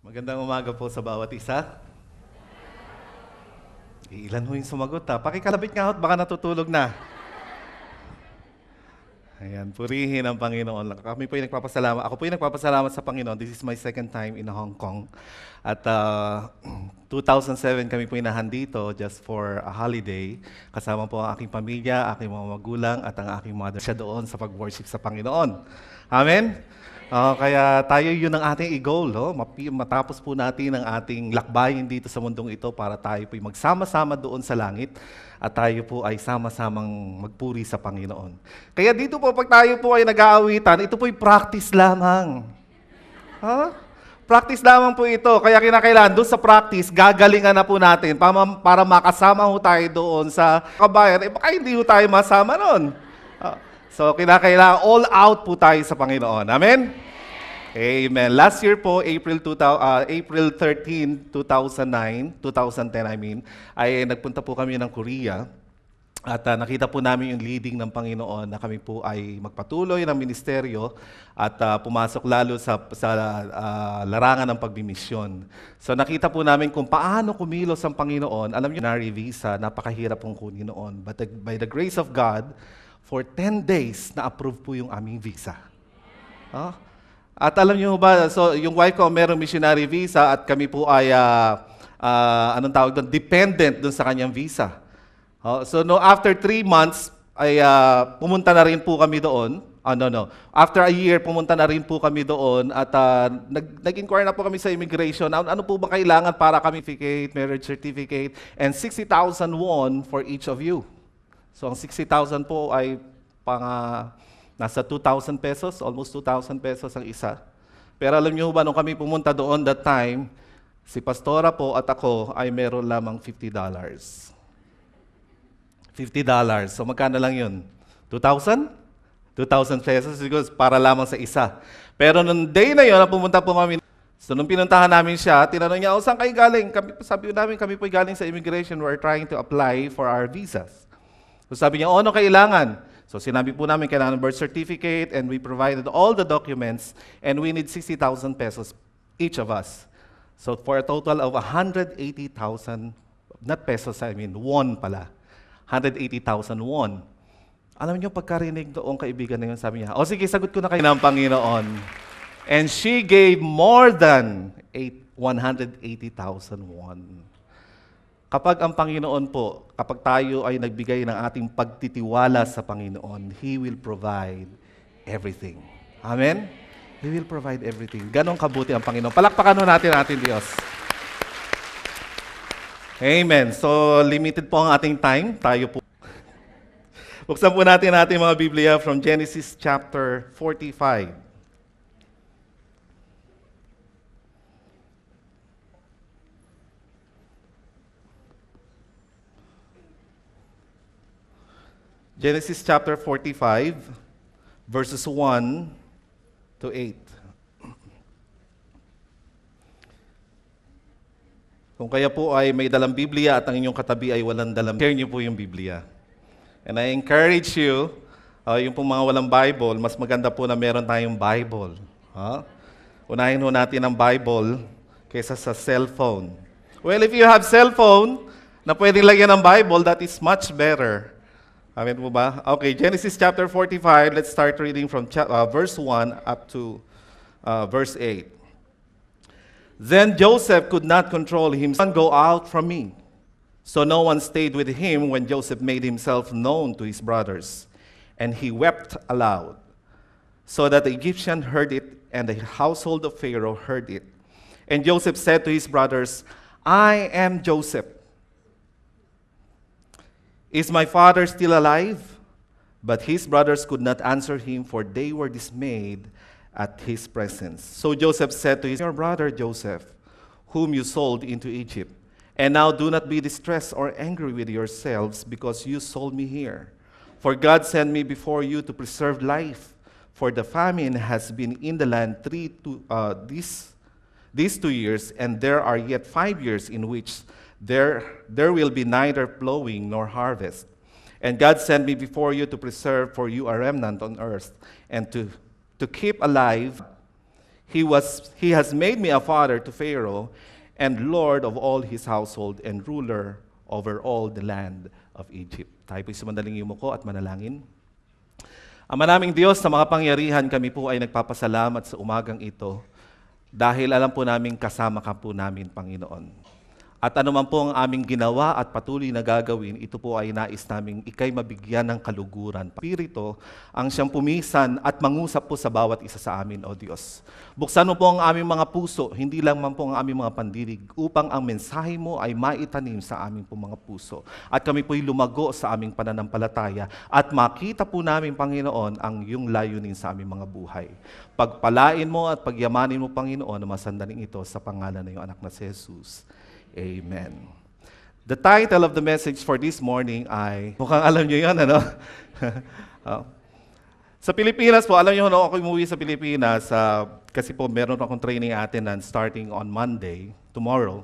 Magandang umaga po sa bawat isa. Ilan ho yung sumagot ha? Pakikalapit nga ho't baka natutulog na. Ayan, purihin ang Panginoon. Kami po yung nagpapasalamat. Ako po yung nagpapasalamat sa Panginoon. This is my second time in Hong Kong. At uh, 2007 kami po inahan dito just for a holiday. Kasama po ang aking pamilya, aking mga magulang, at ang aking mother. Siya doon sa pag-worship sa Panginoon. Amen? Oh, kaya tayo yun ang ating i goal, no? matapos po natin ang ating lakbayin dito sa mundong ito para tayo po magsama-sama doon sa langit at tayo po ay sama-samang magpuri sa Panginoon. Kaya dito po, pag tayo po ay nag-aawitan, ito po'y practice lamang. Huh? Practice lamang po ito. Kaya kinakailangan doon sa practice, gagalingan na po natin para, para makasama ho tayo doon sa kabayan. Eh, baka hindi ho tayo masama noon. Uh, ah. So, kinakailangan all out po tayo sa Panginoon. Amen? Amen. Last year po, April, 2000, uh, ah, April 13, 2009, 2010 I mean, ay nagpunta po kami ng Korea. At uh, nakita po namin yung leading ng Panginoon na kami po ay magpatuloy ng ministeryo at uh, pumasok lalo sa, sa uh, larangan ng pagbimisyon. So nakita po namin kung paano kumilos ang Panginoon. Alam niyo, na visa, napakahirap pong kunin noon. But the, by the grace of God, for 10 days, na-approve po yung aming visa. Oh? At alam niyo ba, so yung wife ko merong missionary visa at kami po ay, uh, uh, anong tawag doon, dependent doon sa kanyang visa. Oh, so no, after three months, ay uh, pumunta na rin po kami doon. Oh, no, no. After a year, pumunta na rin po kami doon at uh, nag, nag-inquire na po kami sa immigration. Ano, ano po ba kailangan para kami certificate, marriage certificate, and 60,000 won for each of you. So ang 60,000 po ay pang uh, nasa 2,000 pesos, almost 2,000 pesos ang isa. Pero alam niyo ba, nung kami pumunta doon that time, si Pastora po at ako ay meron lamang $50. $50. So magkano lang yun? 2,000? 2,000 pesos siguro para lamang sa isa. Pero nung day na yun, pumunta po kami So nung pinuntahan namin siya, tinanong niya, oh, saan kayo galing? Kami, sabi namin, kami po galing sa immigration. We're trying to apply for our visas. So sabi niya, oh, ano kailangan? So sinabi po namin, kailangan birth certificate and we provided all the documents and we need 60,000 pesos each of us. So for a total of 180,000, not pesos, I mean won pala. 180,000 won. Alam niyo, pagkarinig doon kaibigan na yun, sabi niya, o oh, sige, sagot ko na kayo ng Panginoon. And she gave more than 180,000 won. Kapag ang Panginoon po, kapag tayo ay nagbigay ng ating pagtitiwala sa Panginoon, He will provide everything. Amen? He will provide everything. Ganon kabuti ang Panginoon. Palakpakan natin ating Diyos. Amen. So, limited po ang ating time. Tayo po. Buksan po natin ating mga Biblia from Genesis chapter 45. Genesis chapter 45, verses 1 to 8. Kung kaya po ay may dalang Biblia at ang inyong katabi ay walang dalang, share niyo po yung Biblia. And I encourage you, uh, yung pong mga walang Bible, mas maganda po na meron tayong Bible. Huh? Unahin ho natin ang Bible kaysa sa cellphone. Well, if you have cellphone na pwedeng lagyan ng Bible, that is much better. Amen po ba? Okay, Genesis chapter 45, let's start reading from uh, verse 1 up to uh, verse 8. Then Joseph could not control himself, and go out from me. So no one stayed with him when Joseph made himself known to his brothers. And he wept aloud, so that the Egyptian heard it, and the household of Pharaoh heard it. And Joseph said to his brothers, I am Joseph is my father still alive? But his brothers could not answer him, for they were dismayed at his presence. So Joseph said to his Your brother Joseph, whom you sold into Egypt, and now do not be distressed or angry with yourselves because you sold me here. For God sent me before you to preserve life, for the famine has been in the land three to, uh, these two years, and there are yet five years in which there, there will be neither blowing nor harvest. And God sent me before you to preserve for you a remnant on earth and to, to keep alive. He, was, he has made me a father to Pharaoh and Lord of all his household and ruler over all the land of Egypt. Tayo po'y sumandaling yumuko at manalangin. Ama naming Diyos, sa mga pangyarihan, kami po ay nagpapasalamat sa umagang ito dahil alam po namin kasama ka po namin, Panginoon. At anuman po ang aming ginawa at patuloy na gagawin, ito po ay nais naming ikay mabigyan ng kaluguran. Pirito ang siyang pumisan at mangusap po sa bawat isa sa amin, O Diyos. Buksan mo po ang aming mga puso, hindi lang man po ang aming mga pandirig, upang ang mensahe mo ay maitanim sa aming po mga puso. At kami po'y lumago sa aming pananampalataya at makita po namin, Panginoon, ang iyong layunin sa aming mga buhay. Pagpalain mo at pagyamanin mo, Panginoon, ang masandaling ito sa pangalan ng iyong anak na si Jesus. Amen. The title of the message for this morning ay, mukhang alam nyo yan, ano? oh. Sa Pilipinas po, alam nyo, no, ako umuwi sa Pilipinas uh, kasi po meron akong training attendance starting on Monday, tomorrow.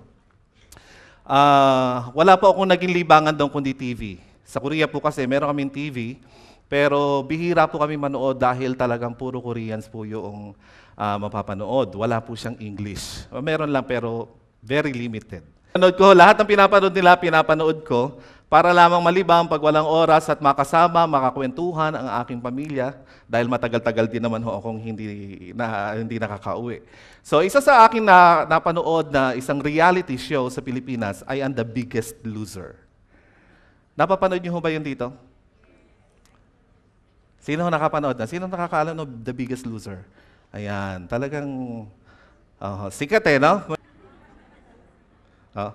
Uh, wala po akong naging libangan doon kundi TV. Sa Korea po kasi, meron kaming TV, pero bihira po kami manood dahil talagang puro Koreans po yung uh, mapapanood. Wala po siyang English. Meron lang pero very limited. Panood ko, lahat ng pinapanood nila, pinapanood ko para lamang malibang pag walang oras at makasama, makakwentuhan ang aking pamilya dahil matagal-tagal din naman ho akong hindi, na, hindi nakakauwi. So isa sa akin na napanood na isang reality show sa Pilipinas ay ang The Biggest Loser. Napapanood niyo ho ba yun dito? Sino ho nakapanood na? Sino nakakaalam ng The Biggest Loser? Ayan, talagang uh, sikat eh, no? Oh.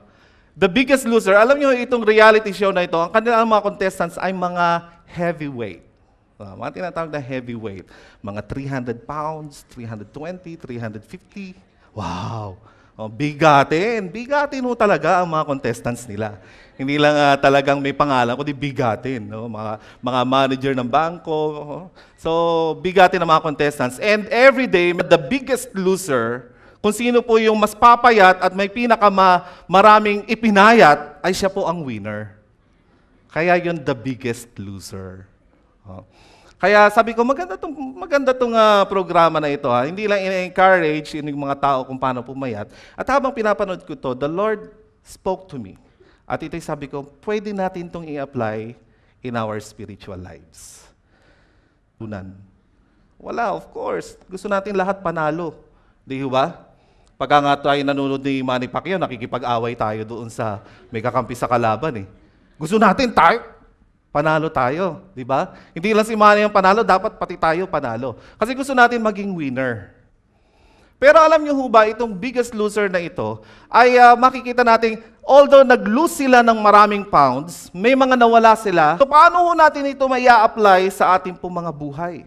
The Biggest Loser, alam nyo itong reality show na ito, ang kanilang mga contestants ay mga heavyweight. Uh, mga tinatawag na heavyweight. Mga 300 pounds, 320, 350. Wow! Oh, bigatin. Bigatin ho talaga ang mga contestants nila. Hindi lang uh, talagang may pangalan, kundi bigatin. No? Mga, mga manager ng bangko. So, bigatin ang mga contestants. And every day, the biggest loser kung sino po yung mas papayat at may pinakamaraming ipinayat, ay siya po ang winner. Kaya yon the biggest loser. Oh. Kaya sabi ko, maganda tong, maganda tong uh, programa na ito. Ha? Hindi lang in-encourage yung mga tao kung paano pumayat. At habang pinapanood ko to, the Lord spoke to me. At ito'y sabi ko, pwede natin itong i-apply in our spiritual lives. Tunan. Wala, of course. Gusto natin lahat panalo. Di ba? Pagka nga tayo nanonood ni Manny Pacquiao, nakikipag-away tayo doon sa may kakampi sa kalaban eh. Gusto natin tayo, panalo tayo, di ba? Hindi lang si Manny ang panalo, dapat pati tayo panalo. Kasi gusto natin maging winner. Pero alam niyo ho ba, itong biggest loser na ito, ay uh, makikita natin, although nag-lose sila ng maraming pounds, may mga nawala sila. So paano ho natin ito may apply sa ating pong mga buhay?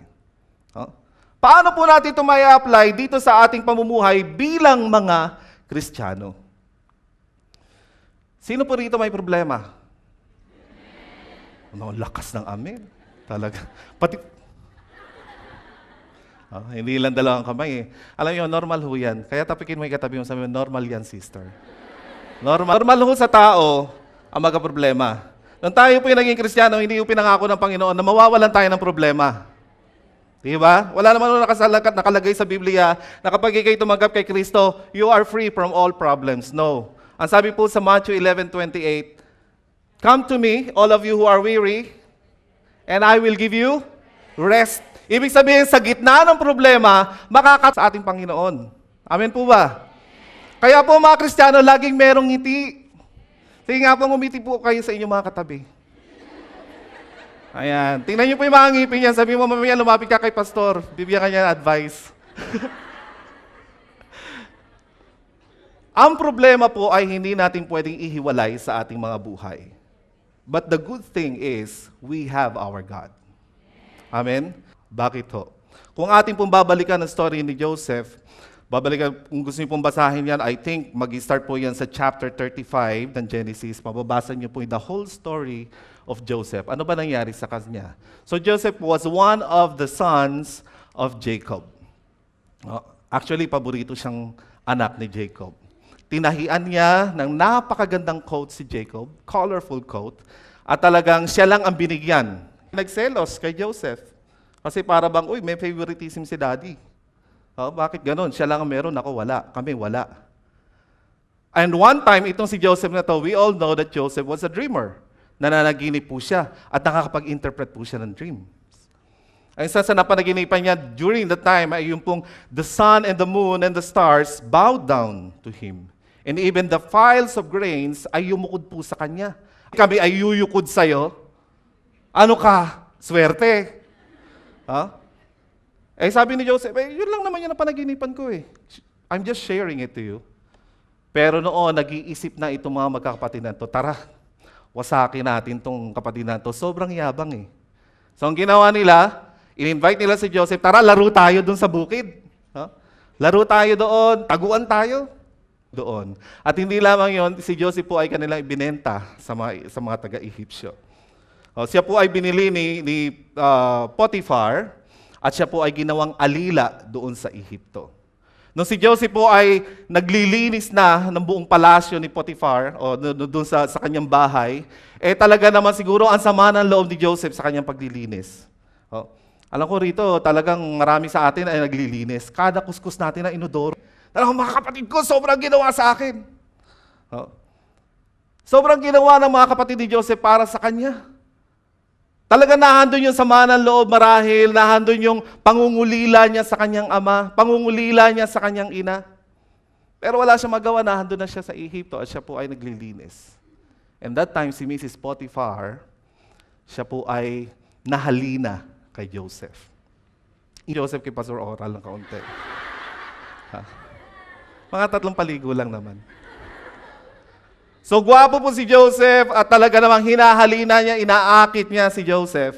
Paano po natin ito may apply dito sa ating pamumuhay bilang mga Kristiyano? Sino po rito may problema? Ano, lakas ng amin. Talaga. Pati... Ah, hindi lang dalawang kamay eh. Alam niyo, normal ho yan. Kaya tapikin mo yung katabi mo, sabi mo, normal yan, sister. Normal, normal ho sa tao ang magka-problema. Nung tayo po yung naging Kristiyano, hindi yung pinangako ng Panginoon na mawawalan tayo ng problema. Di ba? Wala naman na nakasalakat, nakalagay sa Biblia na kapag ikay tumanggap kay Kristo, you are free from all problems. No. Ang sabi po sa Matthew 11:28, Come to me, all of you who are weary, and I will give you rest. Ibig sabihin, sa gitna ng problema, makaka sa ating Panginoon. Amen po ba? Kaya po mga Kristiyano, laging merong ngiti. Sige nga po, ngumiti po kayo sa inyong mga katabi. Ayan. Tingnan niyo po yung mga ngipin niya. Sabi mo, mamaya lumapit ka kay pastor. Bibigyan ka niya ng advice. Ang problema po ay hindi natin pwedeng ihiwalay sa ating mga buhay. But the good thing is, we have our God. Amen? Bakit ho? Kung ating pong babalikan ang story ni Joseph, babalikan, kung gusto niyo pong basahin yan, I think mag-start po yan sa chapter 35 ng Genesis. Mababasa niyo po yung the whole story of Joseph. Ano ba nangyari sa kanya? So Joseph was one of the sons of Jacob. Oh, actually, paborito siyang anak ni Jacob. Tinahian niya ng napakagandang coat si Jacob, colorful coat, at talagang siya lang ang binigyan. Nagselos kay Joseph. Kasi para bang, uy, may favoritism si daddy. Oh, bakit ganun? Siya lang ang meron, ako wala. Kami wala. And one time, itong si Joseph na to, we all know that Joseph was a dreamer nananaginip po siya at nakakapag-interpret po siya ng dream. Ang isa sa napanaginipan niya during the time ay yung pong the sun and the moon and the stars bowed down to him. And even the files of grains ay yumukod po sa kanya. Kami ay yuyukod sa'yo. Ano ka? Swerte. Ha? Huh? Eh sabi ni Joseph, eh, yun lang naman yung napanaginipan ko eh. I'm just sharing it to you. Pero noon, nag-iisip na itong mga magkakapatid na ito. Tara, wasaki natin tong kapatid na to. Sobrang yabang eh. So ang ginawa nila, in-invite nila si Joseph, tara laro tayo doon sa bukid. Huh? Laro tayo doon, taguan tayo doon. At hindi lamang yon, si Joseph po ay kanilang ibinenta sa mga, sa mga taga-Egyptyo. Oh, siya po ay binili ni, ni uh, Potiphar at siya po ay ginawang alila doon sa Egypto. Nung si Joseph po ay naglilinis na ng buong palasyo ni Potiphar o doon sa, sa kanyang bahay, eh talaga naman siguro ang sama ng loob ni Joseph sa kanyang paglilinis. O, alam ko rito, talagang marami sa atin ay naglilinis. Kada kuskus natin ay inodoro. Talagang mga kapatid ko, sobrang ginawa sa akin. O, sobrang ginawa ng mga kapatid ni Joseph para sa kanya. Talaga nahandun yung sama ng loob marahil, nahandun yung pangungulila niya sa kanyang ama, pangungulila niya sa kanyang ina. Pero wala siya magawa, nahandun na siya sa Ehipto at siya po ay naglilinis. And that time, si Mrs. Potiphar, siya po ay nahalina kay Joseph. Joseph kay Pastor Oral ng kaunti. Ha? Mga tatlong paligo lang naman. So, guwapo po si Joseph at talaga namang hinahalina niya, inaakit niya si Joseph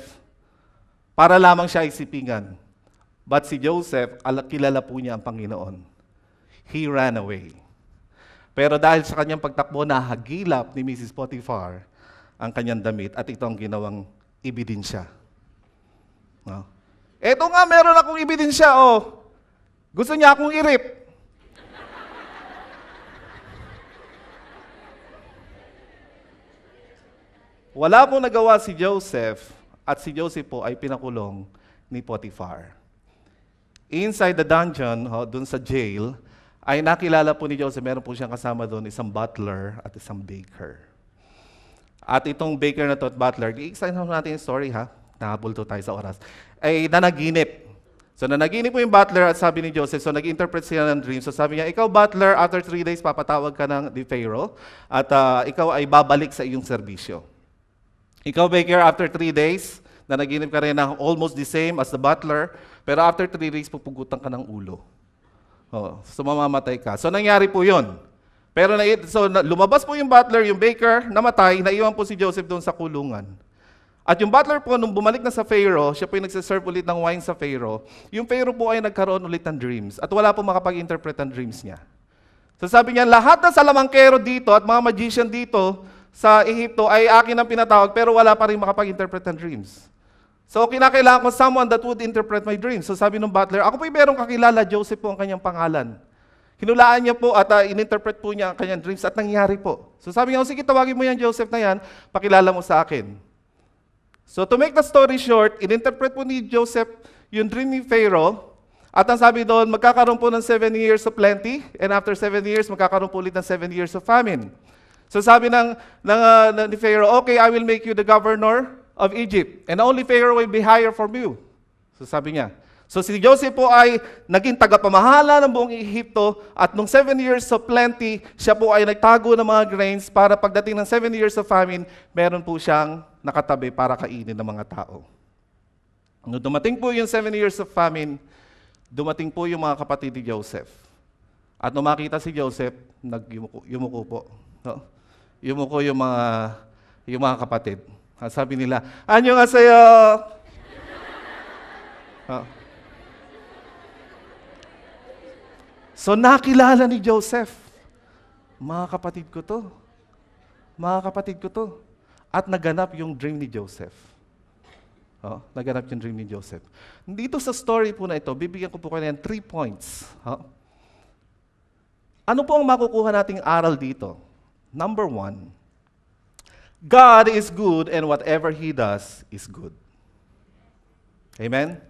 para lamang siya isipingan. But si Joseph, kilala po niya ang Panginoon. He ran away. Pero dahil sa kanyang pagtakbo, nahagilap ni Mrs. Potiphar ang kanyang damit at ito ang ginawang ebidensya. No? Ito nga, meron akong ebidensya, oh. Gusto niya akong irip. Wala po nagawa si Joseph at si Joseph po ay pinakulong ni Potiphar. Inside the dungeon, ho, dun sa jail, ay nakilala po ni Joseph, meron po siyang kasama doon isang butler at isang baker. At itong baker na to at butler, i-extend natin yung story ha, nakabulto tayo sa oras, ay nanaginip. So nanaginip po yung butler at sabi ni Joseph, so nag-interpret siya ng dream. So sabi niya, ikaw butler, after three days papatawag ka ng the Pharaoh at uh, ikaw ay babalik sa iyong serbisyo. Ikaw, baker, after three days, na naginip ka rin ng almost the same as the butler, pero after three days, pupugutan ka ng ulo. Oh, so mamamatay ka. So nangyari po yun. Pero na, so lumabas po yung butler, yung baker, namatay, naiwan po si Joseph doon sa kulungan. At yung butler po, nung bumalik na sa Pharaoh, siya po yung nagsiserve ulit ng wine sa Pharaoh, yung Pharaoh po ay nagkaroon ulit ng dreams. At wala po makapag-interpret ng dreams niya. So sabi niya, lahat ng salamangkero dito at mga magician dito, sa Ehipto ay akin ang pinatawag pero wala pa rin makapag-interpret ng dreams. So kinakailangan ko someone that would interpret my dreams. So sabi ng butler, ako po'y merong kakilala, Joseph po ang kanyang pangalan. Hinulaan niya po at uh, ininterpret po niya ang kanyang dreams at nangyari po. So sabi niya, oh, sige tawagin mo yan Joseph na yan, pakilala mo sa akin. So to make the story short, ininterpret po ni Joseph yung dream ni Pharaoh at ang sabi doon, magkakaroon po ng seven years of plenty and after seven years, magkakaroon po ulit ng seven years of famine. So sabi ng, ng uh, ni Pharaoh, okay, I will make you the governor of Egypt. And only Pharaoh will be higher from you. So sabi niya. So si Joseph po ay naging tagapamahala ng buong Ehipto at nung seven years of plenty, siya po ay nagtago ng mga grains para pagdating ng seven years of famine, meron po siyang nakatabi para kainin ng mga tao. Nung dumating po yung seven years of famine, dumating po yung mga kapatid ni Joseph. At nung makita si Joseph, nagyumuko yumuko po. No? yumuko yung mga, yung mga kapatid. At sabi nila, Anyo nga sa'yo! oh. So nakilala ni Joseph, mga kapatid ko to, mga kapatid ko to. At naganap yung dream ni Joseph. Oh, naganap yung dream ni Joseph. Dito sa story po na ito, bibigyan ko po kayo ng three points. Oh. Ano po ang makukuha nating aral dito? Number one, God is good and whatever He does is good. Amen?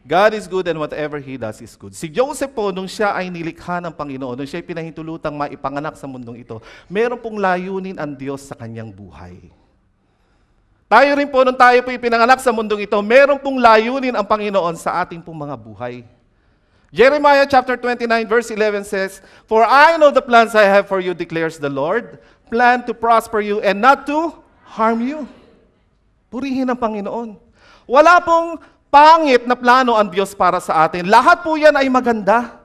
God is good and whatever He does is good. Si Joseph po, nung siya ay nilikha ng Panginoon, nung siya ay pinahintulutang maipanganak sa mundong ito, meron pong layunin ang Diyos sa kanyang buhay. Tayo rin po, nung tayo po ipinanganak sa mundong ito, meron pong layunin ang Panginoon sa ating pong mga buhay. Jeremiah chapter 29 verse 11 says, For I know the plans I have for you, declares the Lord, plan to prosper you and not to harm you. Purihin ang Panginoon. Wala pong pangit na plano ang Diyos para sa atin. Lahat po yan ay maganda.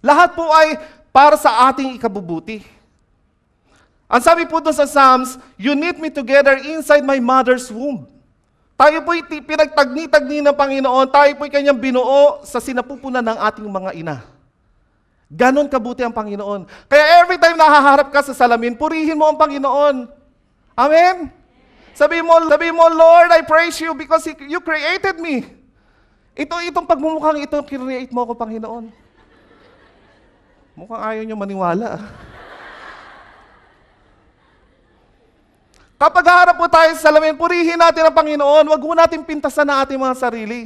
Lahat po ay para sa ating ikabubuti. Ang sabi po doon sa Psalms, You knit me together inside my mother's womb. Tayo po'y pinagtagni-tagni ng Panginoon. Tayo po'y kanyang binuo sa sinapupunan ng ating mga ina. Ganon kabuti ang Panginoon. Kaya every time nahaharap ka sa salamin, purihin mo ang Panginoon. Amen? Sabi mo, sabi mo, Lord, I praise you because you created me. Ito, itong pagmumukhang ito, create mo ako, Panginoon. Mukhang ayaw niyo maniwala. Kapag haharap po tayo sa salamin, purihin natin ang Panginoon. Huwag po natin pintasan na ating mga sarili.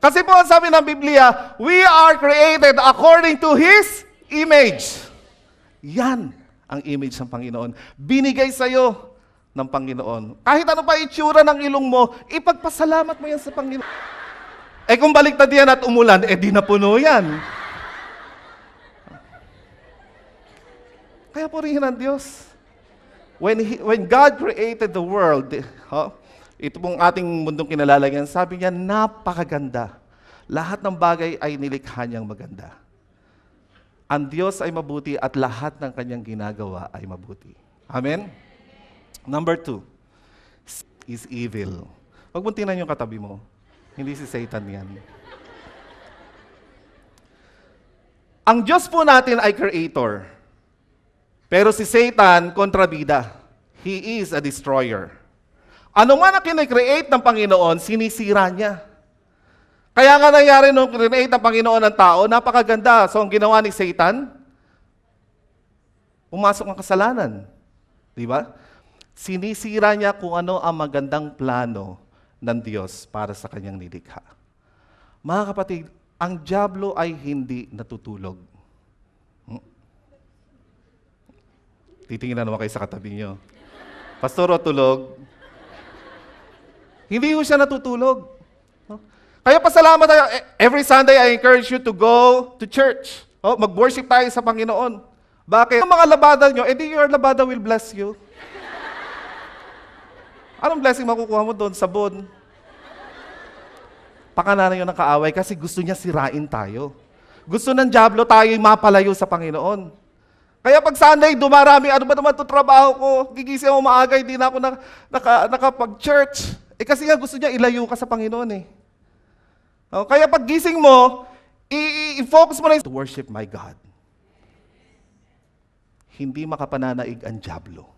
Kasi po ang sabi ng Biblia, we are created according to His image. Yan ang image ng Panginoon. Binigay sa iyo ng Panginoon. Kahit ano pa itsura ng ilong mo, ipagpasalamat mo yan sa Panginoon. Eh kung baliktad yan at umulan, eh di napuno yan. Kaya purihin ang Diyos when, he, when God created the world, oh, ito pong ating mundong kinalalagyan, sabi niya, napakaganda. Lahat ng bagay ay nilikha niyang maganda. Ang Diyos ay mabuti at lahat ng kanyang ginagawa ay mabuti. Amen? Number two, is evil. Huwag mong tinan yung katabi mo. Hindi si Satan yan. Ang Diyos po natin ay creator. Pero si Satan, kontrabida. He is a destroyer. Ano man ang kinecreate ng Panginoon, sinisira niya. Kaya nga nangyari nung create ng Panginoon ng tao, napakaganda. So ang ginawa ni Satan, pumasok ang kasalanan. Di ba? Sinisira niya kung ano ang magandang plano ng Diyos para sa kanyang nilikha. Mga kapatid, ang Diablo ay hindi natutulog. Titingin na naman kayo sa katabi nyo. Pastor o tulog? Hindi ko siya natutulog. Kaya pasalamat tayo. E, every Sunday, I encourage you to go to church. Oh, mag-worship tayo sa Panginoon. Bakit? Ang mga labada nyo, edi eh, your labada will bless you. Anong blessing makukuha mo doon? Sabon. Pakananan yun ng kaaway kasi gusto niya sirain tayo. Gusto ng Diablo tayo mapalayo sa Panginoon. Kaya pag Sunday, dumarami, ano ba naman ito trabaho ko? Gigising ako maaga, hindi na ako na, naka, nakapag-church. Eh kasi nga gusto niya ilayo ka sa Panginoon eh. O, oh, kaya pag gising mo, i-focus mo na to worship my God. Hindi makapananaig ang Diablo.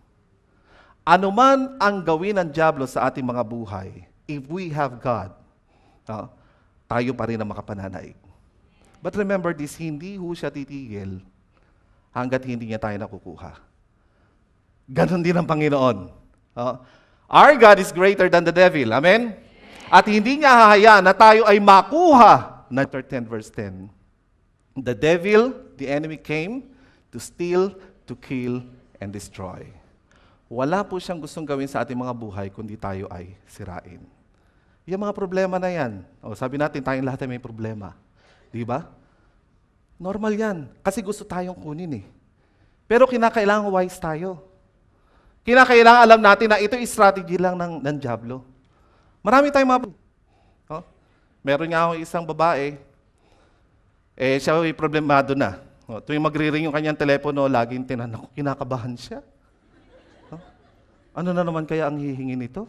Ano man ang gawin ng Diablo sa ating mga buhay, if we have God, no, ah, tayo pa rin ang makapananaig. But remember this, hindi ho siya titigil hanggat hindi niya tayo nakukuha. Ganon din ang Panginoon. Uh, our God is greater than the devil. Amen? At hindi niya hahayaan na tayo ay makuha. Na 10 verse 10. The devil, the enemy came to steal, to kill, and destroy. Wala po siyang gustong gawin sa ating mga buhay kundi tayo ay sirain. Yung mga problema na yan. O, oh, sabi natin, tayong lahat ay may problema. Di ba? Normal yan. Kasi gusto tayong kunin eh. Pero kinakailangan wise tayo. Kinakailangan alam natin na ito strategy lang ng, ng Diablo. Marami tayong mga... Oh, meron nga akong isang babae, eh siya ay problemado na. Oh, tuwing magre-ring yung kanyang telepono, laging tinanong, kinakabahan siya. Oh, ano na naman kaya ang hihingin nito?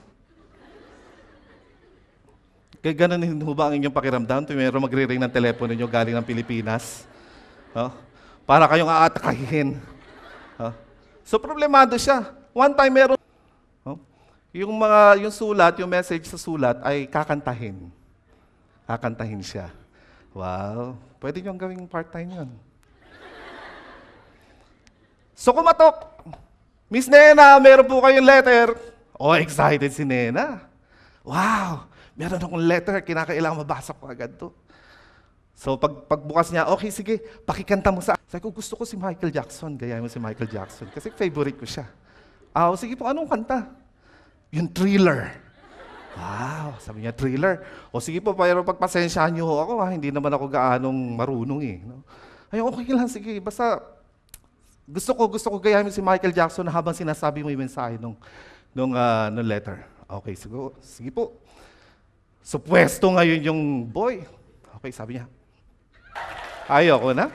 Kaya ganun din ba ang inyong pakiramdam tuwing meron magre-ring ng telepono nyo galing ng Pilipinas? Oh, para kayong aatakahin. Oh. So problemado siya. One time meron oh, yung mga yung sulat, yung message sa sulat ay kakantahin. Kakantahin siya. Wow. Pwede niyo gawing part-time 'yon. So kumatok. Miss Nena, meron po kayong letter. Oh, excited si Nena. Wow, meron akong letter, kinakailangan mabasa ko agad to. So pag pagbukas niya, okay, sige, pakikanta mo sa... Sabi ko, gusto ko si Michael Jackson, gayahin mo si Michael Jackson. Kasi favorite ko siya. Ah, oh, sige po, anong kanta? Yung thriller. Wow, sabi niya, thriller. O sige po, pero pagpasensyahan niyo ako, ha? Ah, hindi naman ako gaanong marunong eh. No? Ay, okay lang, sige, basta gusto ko, gusto ko gayahin mo si Michael Jackson habang sinasabi mo yung mensahe nung, nung, uh, nung letter. Okay, sige, sige po. So, ngayon yung boy. Okay, sabi niya, Ayoko na.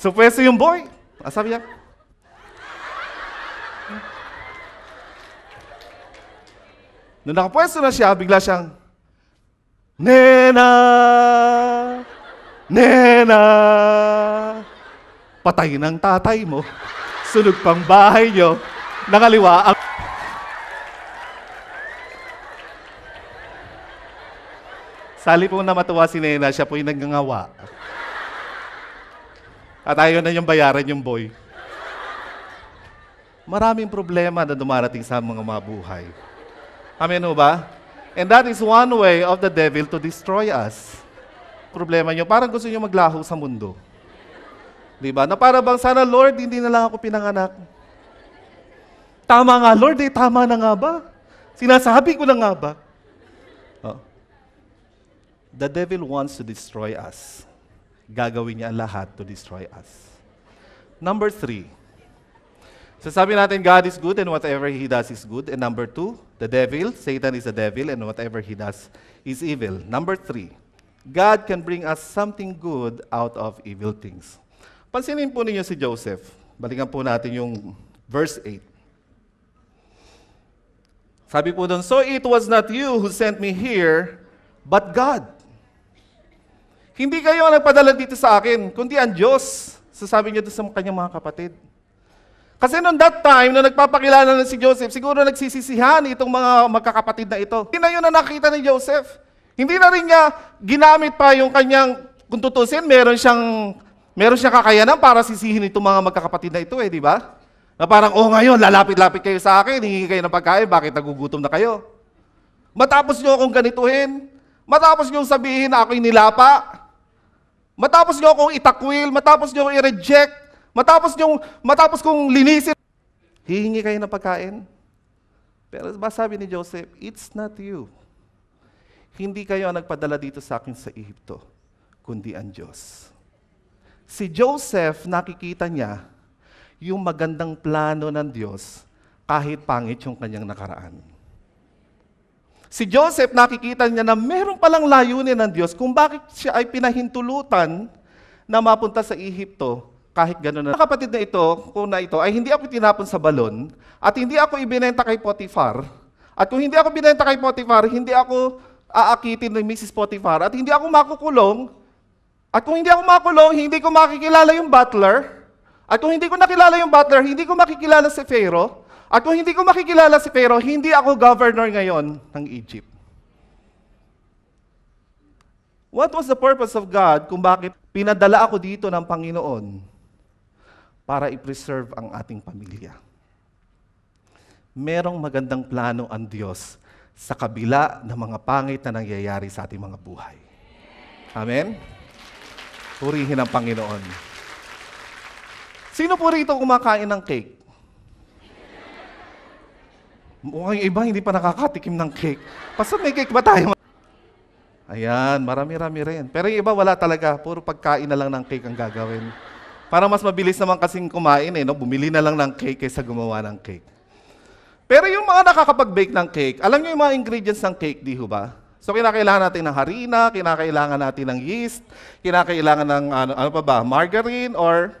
so pwesto yung boy. Asabi ah, niya. Nung nakapwesto na siya, bigla siyang, Nena! Nena! Patay ng tatay mo. Sunog pang bahay niyo. Nakaliwa ang Sali po na matuwa si Nena, siya po yung nagngangawa. At ayaw na niyang bayaran yung boy. Maraming problema na dumarating sa mga mabuhay. Amen ho ba? And that is one way of the devil to destroy us. Problema niyo, parang gusto niyo maglaho sa mundo. Di ba? Na para bang sana, Lord, hindi na lang ako pinanganak. Tama nga, Lord, eh, tama na nga ba? Sinasabi ko na nga ba? The devil wants to destroy us. Gagawin niya lahat to destroy us. Number three, sasabi natin God is good and whatever He does is good. And number two, the devil, Satan is a devil and whatever he does is evil. Number three, God can bring us something good out of evil things. Pansinin po ninyo si Joseph. Balikan po natin yung verse 8. Sabi po doon, So it was not you who sent me here, but God. Hindi kayo ang nagpadala dito sa akin, kundi ang Diyos. Sasabi niya doon sa kanyang mga kapatid. Kasi noong that time, na nagpapakilala na si Joseph, siguro nagsisisihan itong mga magkakapatid na ito. Hindi na yun na nakita ni Joseph. Hindi na rin niya ginamit pa yung kanyang, kung tutusin, meron siyang, meron siyang kakayanan para sisihin itong mga magkakapatid na ito eh, di ba? Na parang, oh ngayon, lalapit-lapit kayo sa akin, hingi kayo ng pagkain, bakit nagugutom na kayo? Matapos niyo akong ganituhin, matapos niyo sabihin na ako'y nilapa, Matapos nyo akong itakwil, matapos nyo akong i-reject, matapos, nyo, matapos kong linisin, hihingi kayo ng pagkain. Pero ba sabi ni Joseph, it's not you. Hindi kayo ang nagpadala dito sa akin sa Ehipto, kundi ang Diyos. Si Joseph, nakikita niya yung magandang plano ng Diyos kahit pangit yung kanyang nakaraan. Si Joseph, nakikita niya na meron palang layunin ng Diyos kung bakit siya ay pinahintulutan na mapunta sa Ehipto kahit gano'n na. Kapatid na ito, kung ito, ay hindi ako tinapon sa balon at hindi ako ibinenta kay Potiphar. At kung hindi ako binenta kay Potiphar, hindi ako aakitin ng Mrs. Potiphar at hindi ako makukulong. At kung hindi ako makulong, hindi ko makikilala yung butler. At kung hindi ko nakilala yung butler, hindi ko makikilala si Pharaoh. At kung hindi ko makikilala si Pero, hindi ako governor ngayon ng Egypt. What was the purpose of God kung bakit pinadala ako dito ng Panginoon para i-preserve ang ating pamilya? Merong magandang plano ang Diyos sa kabila ng mga pangit na nangyayari sa ating mga buhay. Amen? Purihin ang Panginoon. Sino po rito kumakain ng cake? Mukhang iba, hindi pa nakakatikim ng cake. Basta may cake ba tayo? Ayan, marami-rami rin. Pero yung iba, wala talaga. Puro pagkain na lang ng cake ang gagawin. Para mas mabilis naman kasing kumain eh, no? Bumili na lang ng cake kaysa gumawa ng cake. Pero yung mga nakakapag-bake ng cake, alam nyo yung mga ingredients ng cake, di ba? So kinakailangan natin ng harina, kinakailangan natin ng yeast, kinakailangan ng ano, ano pa ba, margarine or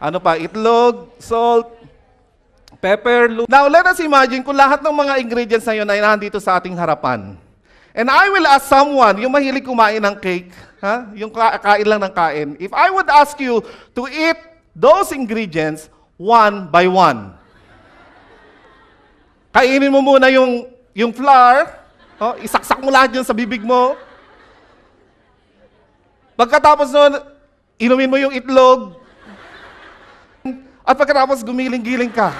ano pa, itlog, salt, pepper, lu- Now, let us imagine kung lahat ng mga ingredients na yun ay nandito sa ating harapan. And I will ask someone, yung mahilig kumain ng cake, ha? yung kain lang ng kain, if I would ask you to eat those ingredients one by one. Kainin mo muna yung, yung flour, oh, isaksak mo lahat yun sa bibig mo. Pagkatapos nun, inumin mo yung itlog, at pagkatapos gumiling-giling ka.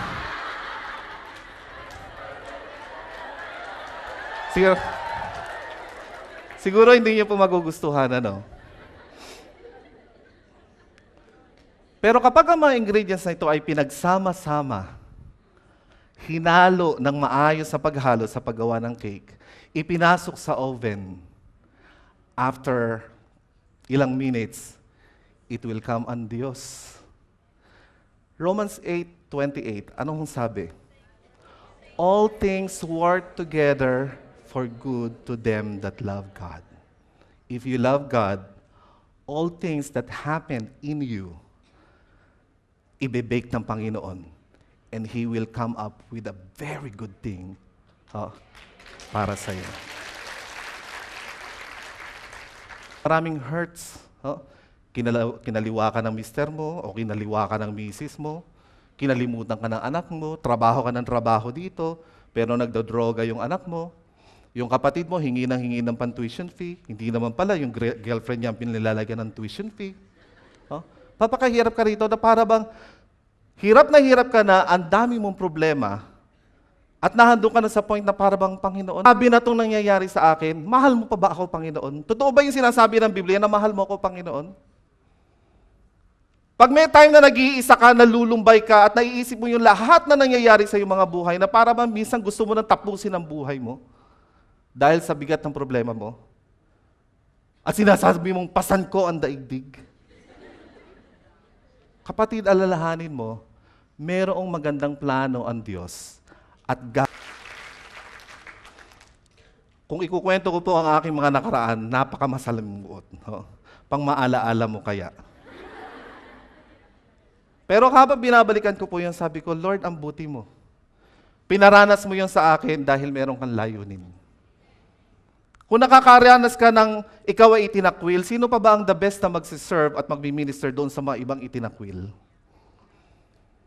Siguro, siguro hindi niyo po magugustuhan, ano? Pero kapag ang mga ingredients na ito ay pinagsama-sama, hinalo ng maayos sa paghalo sa paggawa ng cake, ipinasok sa oven, after ilang minutes, it will come on Dios. Romans 8:28, anong sabi? All things work together for good to them that love God. If you love God, all things that happen in you, ibibake ng Panginoon. And He will come up with a very good thing uh, para sa iyo. Maraming hurts. Uh, kinala- kinaliwa ka ng mister mo o kinaliwa ka ng misis mo. Kinalimutan ka ng anak mo. Trabaho ka ng trabaho dito. Pero nagdodroga yung anak mo yung kapatid mo, hingi ng hingi ng pan tuition fee. Hindi naman pala yung girlfriend niya ang pinilalagyan ng tuition fee. Oh? Papakahirap ka rito na para bang hirap na hirap ka na, ang dami mong problema, at nahandong ka na sa point na para bang Panginoon, sabi na itong nangyayari sa akin, mahal mo pa ba ako, Panginoon? Totoo ba yung sinasabi ng Biblia na mahal mo ako, Panginoon? Pag may time na nag-iisa ka, nalulumbay ka, at naiisip mo yung lahat na nangyayari sa iyong mga buhay, na para bang minsan gusto mo nang tapusin ang buhay mo, dahil sa bigat ng problema mo? At sinasabi mong, pasan ko ang daigdig? Kapatid, alalahanin mo, merong magandang plano ang Diyos. At God... Kung ikukwento ko po ang aking mga nakaraan, napakamasalimuot. No? Pang maalaala mo kaya. Pero habang binabalikan ko po yun, sabi ko, Lord, ang buti mo. Pinaranas mo yon sa akin dahil meron kang layunin. Kung nakakaranas ka ng ikaw ay itinakwil, sino pa ba ang the best na magsiserve at magmi-minister doon sa mga ibang itinakwil?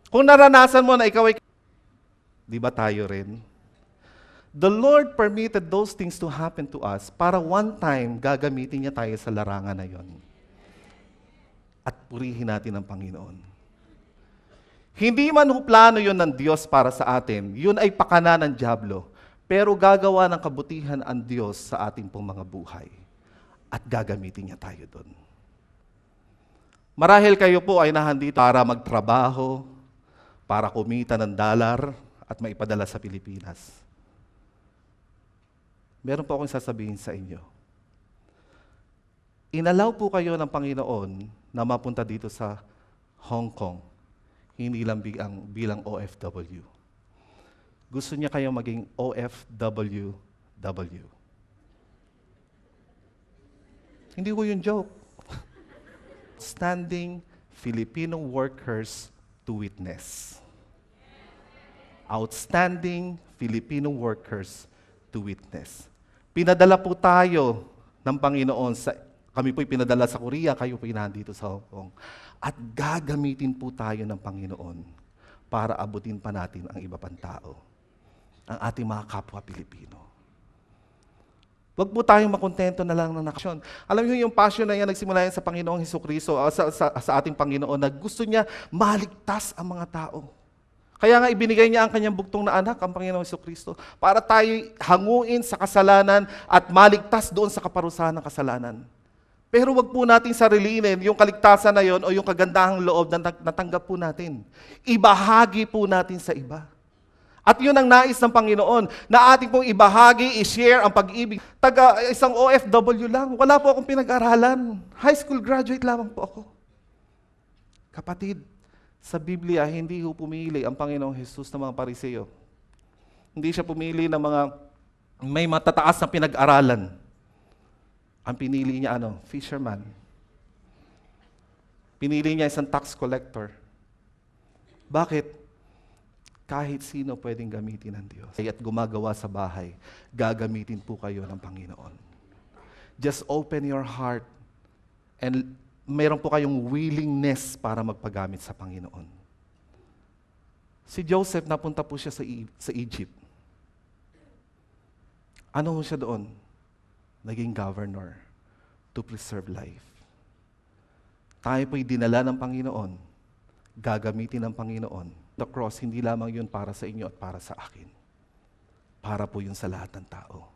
Kung naranasan mo na ikaw ay... Di ba tayo rin? The Lord permitted those things to happen to us para one time gagamitin niya tayo sa larangan na yon. At purihin natin ang Panginoon. Hindi man plano yon ng Diyos para sa atin, yun ay pakana ng Diablo. Pero gagawa ng kabutihan ang Diyos sa ating pong mga buhay. At gagamitin niya tayo doon. Marahil kayo po ay nahandito para magtrabaho, para kumita ng dalar at maipadala sa Pilipinas. Meron po akong sasabihin sa inyo. Inalaw po kayo ng Panginoon na mapunta dito sa Hong Kong, hindi lang bigang, bilang OFW gusto niya kayo maging OFWW. Hindi ko yung joke. Standing Filipino Workers to Witness. Outstanding Filipino Workers to Witness. Pinadala po tayo ng Panginoon sa kami po'y pinadala sa Korea, kayo po'y nandito sa Hong Kong. At gagamitin po tayo ng Panginoon para abutin pa natin ang iba pang tao ang ating mga kapwa Pilipino. Huwag po tayong makontento na lang ng aksyon. Alam niyo yung passion na yan nagsimula yan sa Panginoong Heso Kristo, ah, sa, sa, sa ating Panginoon, na gusto niya maligtas ang mga tao. Kaya nga ibinigay niya ang kanyang buktong na anak, ang Panginoong Heso Kristo, para tayo hanguin sa kasalanan at maligtas doon sa kaparusahan ng kasalanan. Pero wag po nating sarilinin yung kaligtasan na yon o yung kagandahang loob na natanggap po natin. Ibahagi po natin sa iba. At yun ang nais ng Panginoon na ating pong ibahagi, i-share ang pag-ibig. Taga isang OFW lang. Wala po akong pinag-aralan. High school graduate lamang po ako. Kapatid, sa Biblia, hindi ho pumili ang Panginoong Jesus ng mga pariseo. Hindi siya pumili ng mga may matataas na pinag-aralan. Ang pinili niya, ano? Fisherman. Pinili niya isang tax collector. Bakit? kahit sino pwedeng gamitin ng Diyos. At gumagawa sa bahay, gagamitin po kayo ng Panginoon. Just open your heart and meron po kayong willingness para magpagamit sa Panginoon. Si Joseph, napunta po siya sa, e- sa Egypt. Ano ho siya doon? Naging governor to preserve life. Tayo po'y dinala ng Panginoon, gagamitin ng Panginoon the cross, hindi lamang yun para sa inyo at para sa akin. Para po yun sa lahat ng tao.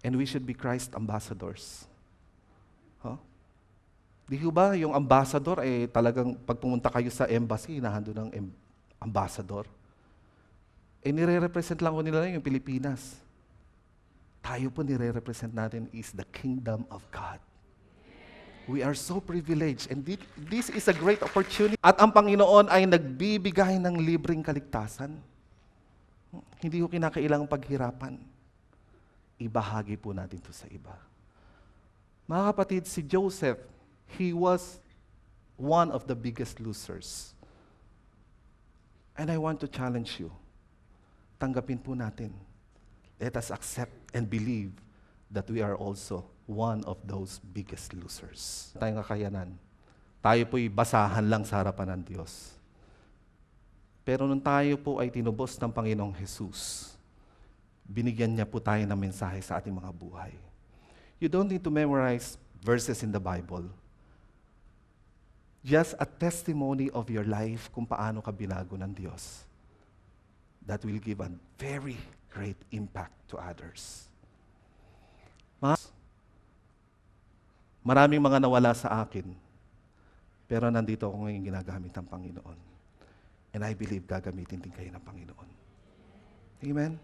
And we should be Christ ambassadors. Huh? Di ba yung ambassador, eh talagang pag pumunta kayo sa embassy, hinahando ng em- ambassador. Eh nire-represent lang ko nila yung Pilipinas. Tayo po nire-represent natin is the kingdom of God. We are so privileged and this is a great opportunity. At ang Panginoon ay nagbibigay ng libreng kaligtasan. Hindi ko kinakailangang paghirapan. Ibahagi po natin to sa iba. Mga kapatid, si Joseph, he was one of the biggest losers. And I want to challenge you. Tanggapin po natin. Let us accept and believe that we are also one of those biggest losers. Tayong kakayanan. Tayo po'y basahan lang sa harapan ng Diyos. Pero nung tayo po ay tinubos ng Panginoong Jesus, binigyan niya po tayo ng mensahe sa ating mga buhay. You don't need to memorize verses in the Bible. Just a testimony of your life kung paano ka binago ng Diyos. That will give a very great impact to others. Mas, Maraming mga nawala sa akin. Pero nandito ako ngayon ginagamit ng Panginoon. And I believe gagamitin din kayo ng Panginoon. Amen?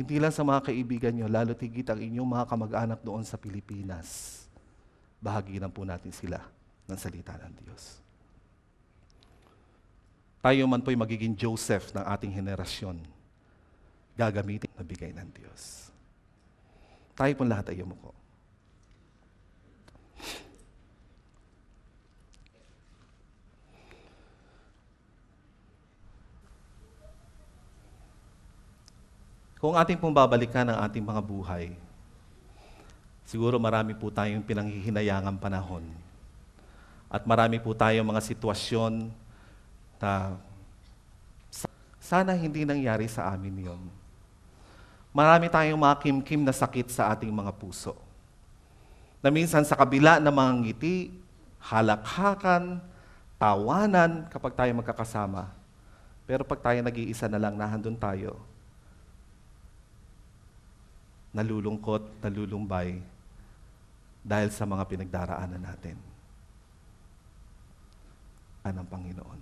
Hindi lang sa mga kaibigan nyo, lalo tigit ang inyong mga kamag-anak doon sa Pilipinas. Bahaginan po natin sila ng salita ng Diyos. Tayo man po'y magiging Joseph ng ating henerasyon. Gagamitin na bigay ng Diyos. Tayo pong lahat ay yumuko. Kung ating pong babalikan ang ating mga buhay, siguro marami po tayong pinanghihinayangang panahon. At marami po tayong mga sitwasyon na sana hindi nangyari sa amin yon. Marami tayong mga kimkim na sakit sa ating mga puso na minsan sa kabila ng mga ngiti, halakhakan, tawanan kapag tayo magkakasama. Pero pag tayo nag-iisa na lang, nahandun tayo. Nalulungkot, nalulumbay dahil sa mga pinagdaraanan natin. Anang Panginoon.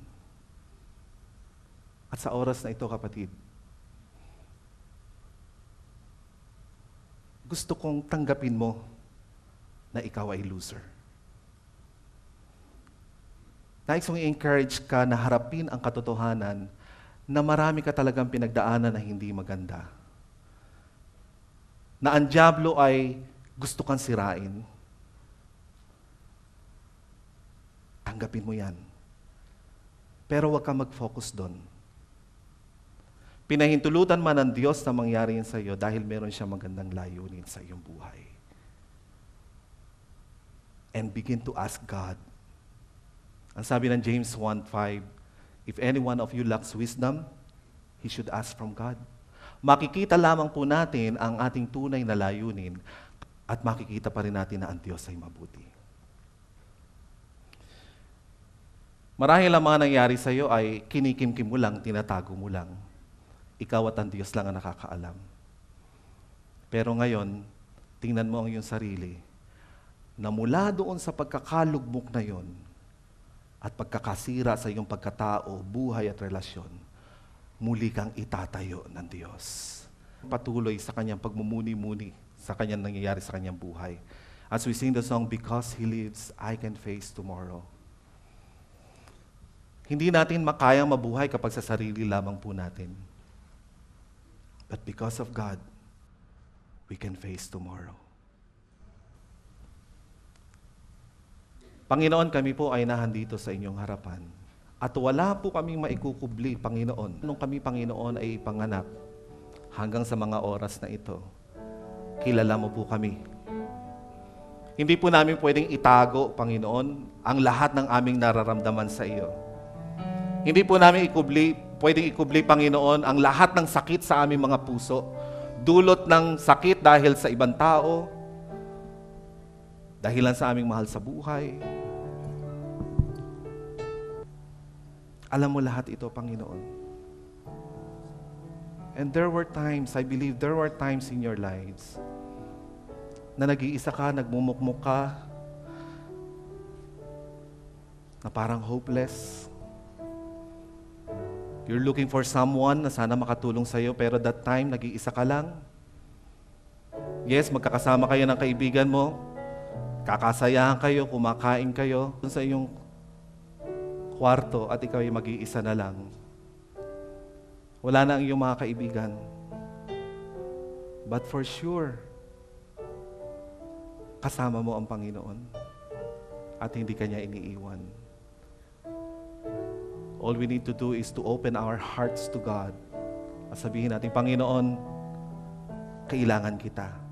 At sa oras na ito, kapatid, gusto kong tanggapin mo na ikaw ay loser. Nais kong i-encourage ka na harapin ang katotohanan na marami ka talagang pinagdaanan na hindi maganda. Na ang Diablo ay gusto kang sirain. Tanggapin mo yan. Pero huwag kang mag-focus doon. Pinahintulutan man ng Diyos na mangyari yan sa iyo dahil meron siya magandang layunin sa iyong buhay and begin to ask God. Ang sabi ng James 1.5, If any one of you lacks wisdom, he should ask from God. Makikita lamang po natin ang ating tunay na layunin at makikita pa rin natin na ang Diyos ay mabuti. Marahil ang mga nangyari sa iyo ay kinikimkim mo lang, tinatago mo lang. Ikaw at ang Diyos lang ang nakakaalam. Pero ngayon, tingnan mo ang iyong sarili na mula doon sa pagkakalugmok na yon at pagkakasira sa iyong pagkatao, buhay at relasyon, muli kang itatayo ng Diyos. Patuloy sa kanyang pagmumuni-muni sa kanyang nangyayari sa kanyang buhay. As we sing the song, Because He Lives, I Can Face Tomorrow. Hindi natin makayang mabuhay kapag sa sarili lamang po natin. But because of God, we can face tomorrow. Panginoon, kami po ay nahandito sa inyong harapan. At wala po kaming maikukubli, Panginoon, nung kami, Panginoon, ay panganak hanggang sa mga oras na ito. Kilala mo po kami. Hindi po namin pwedeng itago, Panginoon, ang lahat ng aming nararamdaman sa iyo. Hindi po namin ikubli, pwedeng ikubli, Panginoon, ang lahat ng sakit sa aming mga puso. Dulot ng sakit dahil sa ibang tao, dahilan sa aming mahal sa buhay. Alam mo lahat ito, Panginoon. And there were times, I believe there were times in your lives na nag-iisa ka, nagmumukmuk ka, na parang hopeless. You're looking for someone na sana makatulong sa'yo, pero that time, nag-iisa ka lang. Yes, magkakasama kayo ng kaibigan mo, Kakasayahan kayo, kumakain kayo sa iyong kwarto at ikaw ay mag-iisa na lang. Wala na ang iyong mga kaibigan. But for sure, kasama mo ang Panginoon at hindi Kanya iniiwan. All we need to do is to open our hearts to God. At sabihin natin, Panginoon, kailangan kita